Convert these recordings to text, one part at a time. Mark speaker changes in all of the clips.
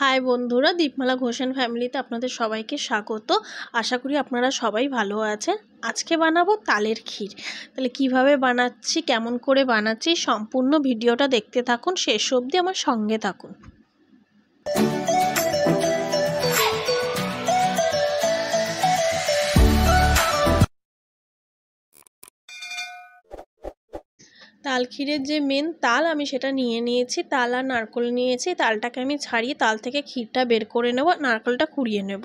Speaker 1: high বন্ধুরা দীপমালা ঘোষেন ফ্যামিলিতে আপনাদের সবাইকে স্বাগত আশা করি আপনারা সবাই ভালো আছেন আজকে বানাবো তালের ক্ষীর তাহলে কিভাবে বানাচ্ছি কেমন করে বানাচ্ছি সম্পূর্ণ ভিডিওটা দেখতে থাকুন শেষ অবধি আমার সঙ্গে থাকুন তাল ক্ষীরের যে মেন তাল আমি সেটা নিয়ে নিয়েছি তাল আর নারকল নিয়েছি তালটাকে আমি ছাড়িয়ে তাল থেকে ক্ষীরটা বের করে নেব নারকলটা কুড়িয়ে নেব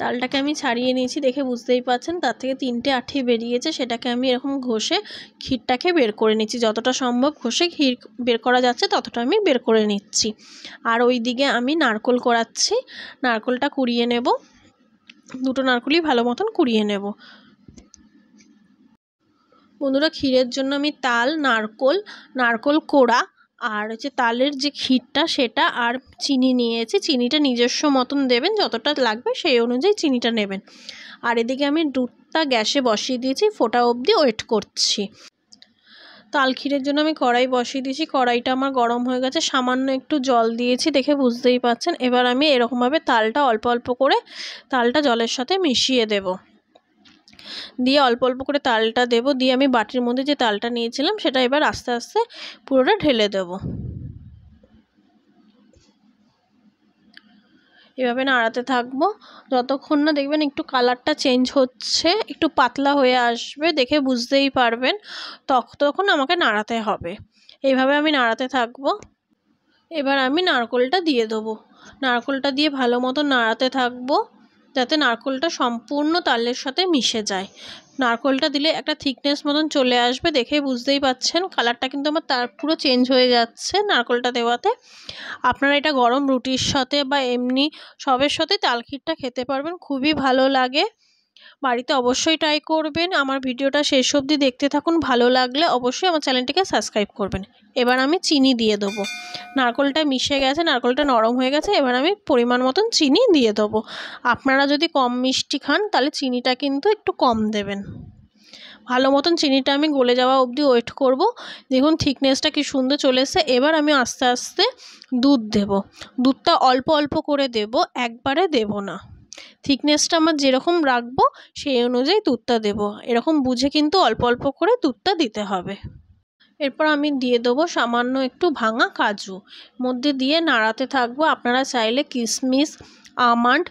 Speaker 1: তালটাকে আমি ছাড়িয়ে নিয়েছি দেখে বুঝতেই পাচ্ছেন তার থেকে তিনটে আঠি বেরিয়েছে সেটাকে আমি এরকম ঘষে ক্ষীরটাকে বের করে নিচ্ছি যতটা সম্ভব ঘষে ক্ষীর বের করা যাচ্ছে ততটা আমি বের করে নিচ্ছি আর ওই দিকে আমি নারকল করাচ্ছি নারকলটা কুড়িয়ে নেব দুটো নারকলই ভালো মতন কুড়িয়ে নেব বন্ধুরা ক্ষীরের জন্য আমি তাল নারকোল নারকোল কোড়া আর হচ্ছে তালের যে ক্ষীরটা সেটা আর চিনি নিয়েছি চিনিটা নিজস্ব মতন দেবেন যতটা লাগবে সেই অনুযায়ী চিনিটা নেবেন আর এদিকে আমি দুধটা গ্যাসে বসিয়ে দিয়েছি ফোটা অবধি ওয়েট করছি তাল ক্ষীরের জন্য আমি কড়াই বসিয়ে দিয়েছি কড়াইটা আমার গরম হয়ে গেছে সামান্য একটু জল দিয়েছি দেখে বুঝতেই পাচ্ছেন এবার আমি এরকমভাবে তালটা অল্প অল্প করে তালটা জলের সাথে মিশিয়ে দেবো দিয়ে অল্প অল্প করে তালটা দেব দিয়ে আমি বাটির মধ্যে যে তালটা নিয়েছিলাম সেটা এবার আস্তে আস্তে পুরোটা ঢেলে দেব এভাবে নাড়াতে থাকবো যতক্ষণ না দেখবেন একটু কালারটা চেঞ্জ হচ্ছে একটু পাতলা হয়ে আসবে দেখে বুঝতেই পারবেন তখন আমাকে নাড়াতে হবে এইভাবে আমি নাড়াতে থাকবো এবার আমি নারকোলটা দিয়ে দেবো নারকোলটা দিয়ে ভালো মতো নাড়াতে থাকবো যাতে নারকোলটা সম্পূর্ণ তালের সাথে মিশে যায় নারকোলটা দিলে একটা থিকনেস মতন চলে আসবে দেখে বুঝতেই পাচ্ছেন কালারটা কিন্তু আমার তার পুরো চেঞ্জ হয়ে যাচ্ছে নারকোলটা দেওয়াতে আপনারা এটা গরম রুটির সাথে বা এমনি সবের সাথে তালখিরটা খেতে পারবেন খুবই ভালো লাগে বাড়িতে অবশ্যই ট্রাই করবেন আমার ভিডিওটা শেষ অবধি দেখতে থাকুন ভালো লাগলে অবশ্যই আমার চ্যানেলটিকে সাবস্ক্রাইব করবেন এবার আমি চিনি দিয়ে দেবো নারকলটা মিশে গেছে নারকলটা নরম হয়ে গেছে এবার আমি পরিমাণ মতন চিনি দিয়ে দেবো আপনারা যদি কম মিষ্টি খান তাহলে চিনিটা কিন্তু একটু কম দেবেন ভালো মতন চিনিটা আমি গলে যাওয়া অবধি ওয়েট করব দেখুন থিকনেসটা কি সুন্দর চলে এবার আমি আস্তে আস্তে দুধ দেব দুধটা অল্প অল্প করে দেব একবারে দেব না থিকনেসটা আমার যেরকম রাখবো সেই অনুযায়ী দুধটা দেবো এরকম বুঝে কিন্তু অল্প অল্প করে দুধটা দিতে হবে এরপর আমি দিয়ে দেবো সামান্য একটু ভাঙা কাজু মধ্যে দিয়ে নাড়াতে থাকবো আপনারা চাইলে কিশমিশ আমন্ড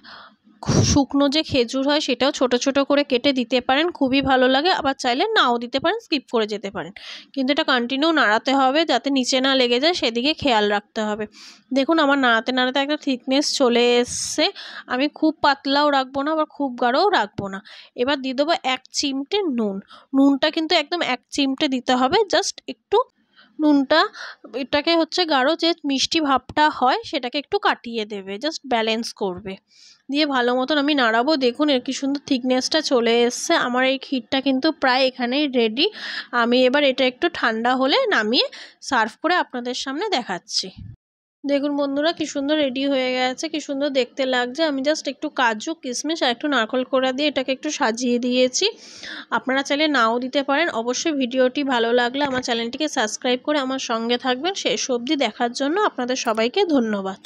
Speaker 1: শুকনো যে খেজুর হয় সেটাও ছোট ছোট করে কেটে দিতে পারেন খুবই ভালো লাগে আবার চাইলে নাও দিতে পারেন স্কিপ করে যেতে পারেন কিন্তু এটা কন্টিনিউ নাড়াতে হবে যাতে নিচে না লেগে যায় সেদিকে খেয়াল রাখতে হবে দেখুন আমার নাড়াতে নাড়াতে একটা থিকনেস চলে এসছে আমি খুব পাতলাও রাখবো না আবার খুব গাঢ়ও রাখবো না এবার দিয়ে দেবো এক চিমটে নুন নুনটা কিন্তু একদম এক চিমটে দিতে হবে জাস্ট একটু নুনটা এটাকে হচ্ছে গাঢ় যে মিষ্টি ভাবটা হয় সেটাকে একটু কাটিয়ে দেবে জাস্ট ব্যালেন্স করবে দিয়ে ভালো মতন আমি নাড়াবো দেখুন এর কি সুন্দর থিকনেসটা চলে এসছে আমার এই ক্ষীরটা কিন্তু প্রায় এখানেই রেডি আমি এবার এটা একটু ঠান্ডা হলে নামিয়ে সার্ভ করে আপনাদের সামনে দেখাচ্ছি দেখুন বন্ধুরা কি সুন্দর রেডি হয়ে গেছে কি সুন্দর দেখতে লাগছে আমি জাস্ট একটু কাজু কিশমিশ আর একটু নারকল কোড়া দিয়ে এটাকে একটু সাজিয়ে দিয়েছি আপনারা চাইলে নাও দিতে পারেন অবশ্যই ভিডিওটি ভালো লাগলে আমার চ্যানেলটিকে সাবস্ক্রাইব করে আমার সঙ্গে থাকবেন সেই সবজি দেখার জন্য আপনাদের সবাইকে ধন্যবাদ